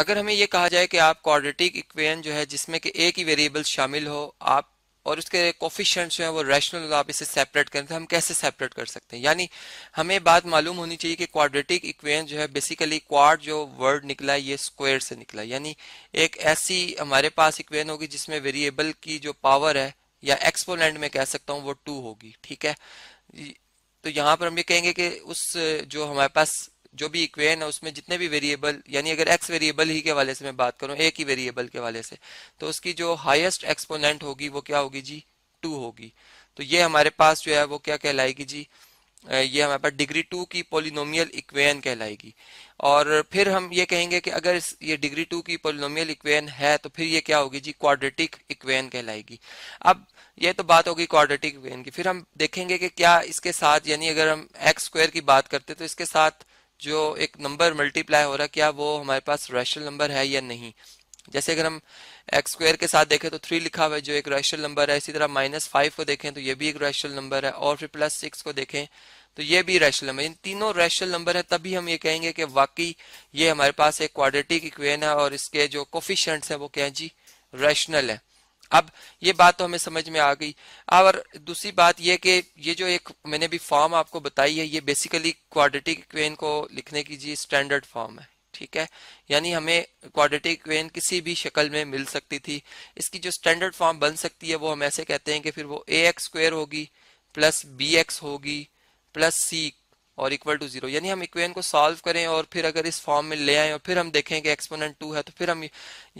अगर हमें यह कहा जाए कि आप क्वाड्रेटिक इक्वेशन जो है जिसमें कि एक ही वेरिएबल शामिल हो आप और उसके कोफिशेंट्स जो है वो रैशनल आप इसे सेपरेट करें तो हम कैसे सेपरेट कर सकते हैं यानी हमें बात मालूम होनी चाहिए कि क्वाड्रेटिक इक्वेशन जो है बेसिकली क्वाड जो वर्ड निकला है ये स्क्वायर से निकला यानी एक ऐसी हमारे पास इक्वेशन होगी जिसमें वेरिएबल की जो पावर है या एक्सपोनेंट में कह सकता हूँ वो टू होगी ठीक है तो यहाँ पर हम ये कहेंगे कि उस जो हमारे पास जो भी इक्वेन है उसमें जितने भी वेरिएबल यानी अगर एक्स वेरिएबल ही के वाले से मैं बात करूं एक ही वेरिएबल के वाले से तो उसकी जो हाईएस्ट एक्सपोनेंट होगी वो क्या होगी जी टू होगी तो ये हमारे पास जो है वो क्या कहलाएगी जी ये हमारे पास डिग्री टू की पोलिनोमियल इक्वेन कहलाएगी और फिर हम ये कहेंगे कि अगर ये डिग्री टू की पोलिनोमियल इक्वेन है तो फिर ये क्या होगी जी क्वाड्रेटिक इक्वेन कहलाएगी अब ये तो बात होगी क्वाड्रेटिक इक्वेन की फिर हम देखेंगे कि क्या इसके साथ यानी अगर हम एक्स स्क्वायर की बात करते तो इसके साथ जो एक नंबर मल्टीप्लाई हो रहा है क्या वो हमारे पास रैशनल नंबर है या नहीं जैसे अगर हम एक्स स्क्वायर के साथ देखें तो थ्री लिखा हुआ है जो एक रैशनल नंबर है इसी तरह माइनस फाइव को देखें तो ये भी एक रैशनल नंबर है और फिर प्लस सिक्स को देखें तो ये भी रैशनल नंबर इन तीनों रैशनल नंबर है तभी हम ये कहेंगे कि वाकई ये हमारे पास एक क्वाड्रेटिक क्वेन है और इसके जो कोफिशंट्स हैं वो क्या है जी रैशनल है अब ये बात तो हमें समझ में आ गई और दूसरी बात यह कि ये जो एक मैंने भी फॉर्म आपको बताई है ये बेसिकली क्वाड्रेटिक इक्वेन को लिखने की जी स्टैंडर्ड फॉर्म है ठीक है यानी हमें क्वाड्रेटिक क्वेन किसी भी शक्ल में मिल सकती थी इसकी जो स्टैंडर्ड फॉर्म बन सकती है वो हम ऐसे कहते हैं कि फिर वो ए एक्स स्क्वेयर होगी प्लस बी एक्स होगी प्लस सी और इक्वल टू जीरो यानी हम इक्वेशन को सॉल्व करें और फिर अगर इस फॉर्म में ले आए और फिर हम देखें कि एक्सपोनेंट टू है तो फिर हम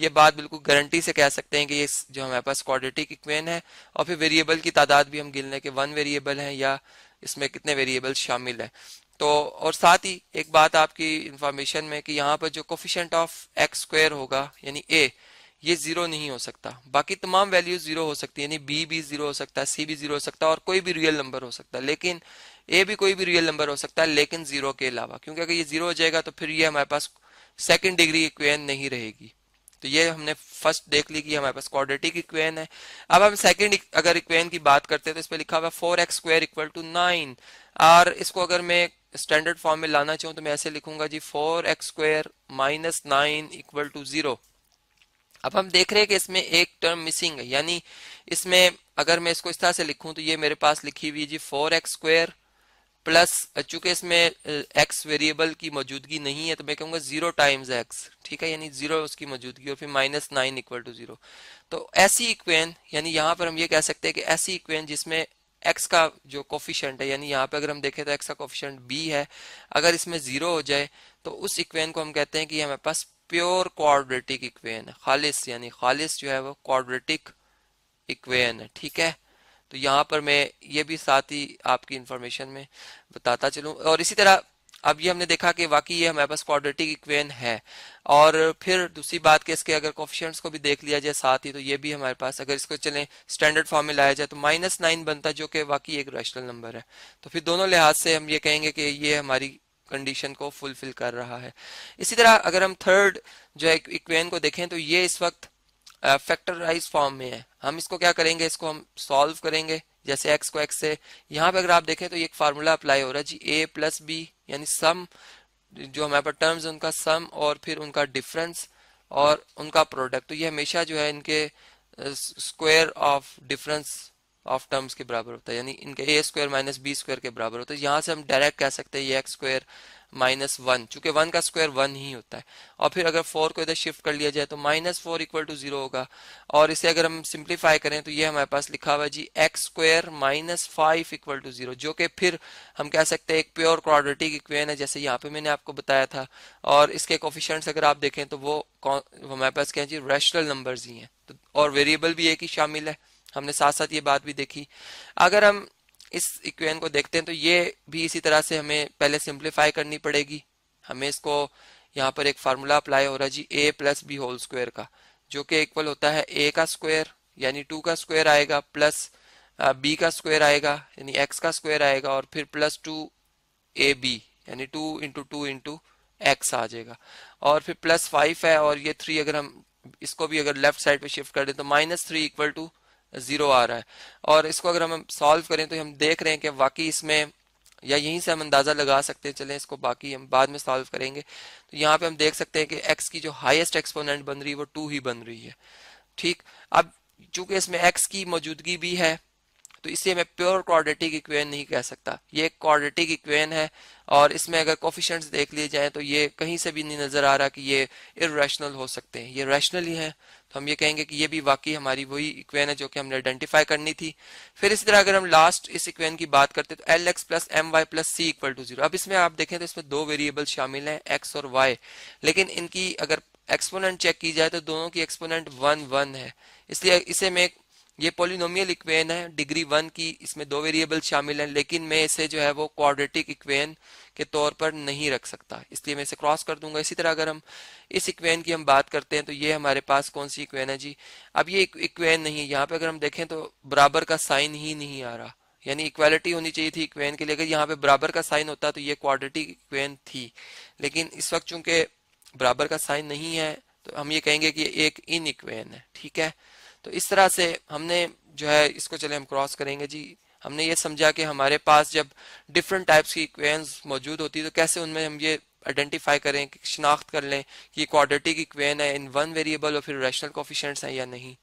ये बात बिल्कुल गारंटी से कह सकते हैं कि ये जो हमारे पास क्वाड्रेटिक इक्वेशन है और फिर वेरिएबल की तादाद भी हम गिन लें कि वन वेरिएबल है या इसमें कितने वेरिएबल शामिल है तो और साथ ही एक बात आपकी इंफॉर्मेशन में कि यहाँ पर जो कोफिशेंट ऑफ एक्स स्क्वायर होगा यानी ए ये जीरो नहीं हो सकता बाकी तमाम वैल्यूज जीरो हो सकती है यानी बी भी जीरो हो सकता है सी भी जीरो हो सकता है और कोई भी रियल नंबर हो सकता है लेकिन ए भी कोई भी रियल नंबर हो सकता है लेकिन जीरो के अलावा क्योंकि अगर ये जीरो हो जाएगा तो फिर ये हमारे पास सेकेंड डिग्री इक्वेन नहीं रहेगी तो ये हमने फर्स्ट देख ली कि हमारे पास क्वाड्रेटिक इक्वेन है अब हम सेकंड e- अगर इक्वेन की बात करते हैं तो इस पर लिखा हुआ four x square equal to nine और इसको अगर मैं स्टैंडर्ड फॉर्म में लाना चाहूँ तो मैं ऐसे लिखूंगा जी four x square minus nine equal to zero अब हम देख रहे हैं कि इसमें एक टर्म मिसिंग है यानी इसमें अगर मैं इसको इस तरह से लिखूं तो ये मेरे पास लिखी हुई जी फोर एक्स स्क्वायर प्लस चूंकि इसमें एक्स वेरिएबल की मौजूदगी नहीं है तो मैं कहूंगा जीरो टाइम्स एक्स ठीक है यानी जीरो उसकी मौजूदगी और फिर minus nine equal to zero तो ऐसी इक्वेन यानी यहाँ पर हम ये कह सकते हैं कि ऐसी इक्वेन जिसमें एक्स का जो कोफिशेंट है यानी यहाँ पे अगर हम देखें तो एक्स का कोफिशेंट बी है अगर इसमें जीरो हो जाए तो उस इक्वेन को हम कहते हैं कि हमारे पास प्योर क्वारिटिक इक्वेन खालिश यानी खालिश जो है वो क्वारिटिक इक्वेन है ठीक है तो यहाँ पर मैं ये भी साथ ही आपकी इन्फॉर्मेशन में बताता चलूँ और इसी तरह अब ये हमने देखा कि वाकई ये हमारे पास क्वाड्रेटिक इक्वेन है और फिर दूसरी बात कि इसके अगर कोफिशंट्स को भी देख लिया जाए साथ ही तो ये भी हमारे पास अगर इसको चलें स्टैंडर्ड फॉर्म में लाया जाए तो माइनस नाइन बनता जो कि वाकई एक रैशनल नंबर है तो फिर दोनों लिहाज से हम ये कहेंगे कि ये हमारी कंडीशन को फुलफिल कर रहा है इसी तरह अगर हम थर्ड जो है इक्वेन को देखें तो ये इस वक्त फैक्टराइज फॉर्म में है हम इसको क्या करेंगे इसको हम सॉल्व करेंगे जैसे एक्स को एक्स से यहाँ पे अगर आप देखें तो एक फार्मूला अप्लाई हो रहा है जी ए प्लस बी यानी सम जो हमारे पास टर्म्स उनका सम और फिर उनका डिफरेंस और उनका प्रोडक्ट तो ये हमेशा जो है इनके square of difference of terms के बराबर होता है यानी इनके a square minus b square के बराबर होता है यहाँ से हम डायरेक्ट कह सकते हैं ये एक्स स्क्वायर माइनस वन चूंकि वन का स्क्वायर वन ही होता है और फिर अगर फोर को इधर शिफ्ट कर लिया जाए तो minus four equal to zero होगा और इसे अगर हम सिंप्लीफाई करें तो ये हमारे पास लिखा हुआ है जी x square minus five equal to zero जो कि फिर हम कह सकते हैं एक प्योर क्वाड्रेटिक इक्वेन है जैसे यहाँ पे मैंने आपको बताया था और इसके कोफिशंट्स अगर आप देखें तो वो हमारे पास क्या है जी रैशनल नंबर्स ही है तो, और वेरिएबल भी एक ही शामिल है हमने साथ साथ ये बात भी देखी अगर हम इस इक्वेशन को देखते हैं तो ये भी इसी तरह से हमें पहले सिंप्लीफाई करनी पड़ेगी हमें इसको यहाँ पर एक फार्मूला अप्लाई हो रहा है जी a plus b whole square का जो कि इक्वल होता है ए का स्क्वायर यानी टू का स्क्वायर आएगा प्लस बी का स्क्वायर आएगा यानी एक्स का स्क्वायर आएगा और फिर प्लस टू ए बी यानी two into two into x आ जाएगा और फिर प्लस फाइव है और ये थ्री अगर हम इसको भी अगर लेफ्ट साइड पे शिफ्ट कर दें तो minus three equal to zero आ रहा है और इसको अगर हम सॉल्व करें तो हम देख रहे हैं कि वाकई इसमें या यहीं से हम अंदाज़ा लगा सकते हैं चलें इसको बाकी हम बाद में सॉल्व करेंगे तो यहाँ पे हम देख सकते हैं कि एक्स की जो हाईएस्ट एक्सपोनेंट बन रही है वो टू ही बन रही है ठीक अब चूंकि इसमें एक्स की मौजूदगी भी है तो इसे मैं प्योर क्वाड्रेटिक इक्वेन नहीं कह सकता ये एक क्वाड्रेटिक इक्वेन है और इसमें अगर कोफिशंट्स देख लिए जाए तो ये कहीं से भी नहीं नज़र आ रहा कि ये इरेशनल हो सकते हैं ये रैशनल ही है तो हम ये कहेंगे कि ये भी वाकई हमारी वही इक्वेन है जो कि हमने आइडेंटिफाई करनी थी फिर इसी तरह अगर हम लास्ट इस इक्वेन की बात करते तो l x plus m y plus c equal to zero अब इसमें आप देखें तो इसमें दो वेरिएबल शामिल हैं एक्स और वाई लेकिन इनकी अगर एक्सपोनेंट चेक की जाए तो दोनों की एक्सपोनेंट वन वन है इसलिए इसे मैं ये पोलिनोमियल इक्वेन है डिग्री वन की इसमें दो वेरिएबल शामिल हैं लेकिन मैं इसे जो है वो क्वाड्रेटिक इक्वेन के तौर पर नहीं रख सकता इसलिए मैं इसे क्रॉस कर दूंगा इसी तरह अगर हम इस इक्वेन की हम बात करते हैं तो ये हमारे पास कौन सी इक्वेन है जी अब ये इक्वेन नहीं है यहाँ पे अगर हम देखें तो बराबर का साइन ही नहीं आ रहा यानी इक्वालिटी होनी चाहिए थी इक्वेन के लिए अगर यहाँ पे बराबर का साइन होता तो ये क्वाड्रेटिक इक्वेन थी लेकिन इस वक्त चूंकि बराबर का साइन नहीं है तो हम ये कहेंगे कि एक इन इक्वेन है ठीक है तो इस तरह से हमने जो है इसको चले हम क्रॉस करेंगे जी हमने ये समझा कि हमारे पास जब डिफरेंट टाइप्स की इक्वेंस मौजूद होती है तो कैसे उनमें हम ये आइडेंटिफाई करें कि शिनाख्त कर लें कि क्वाड्रेटिक इक्वेन है इन वन वेरिएबल और फिर रैशनल कॉफिशेंट्स हैं या नहीं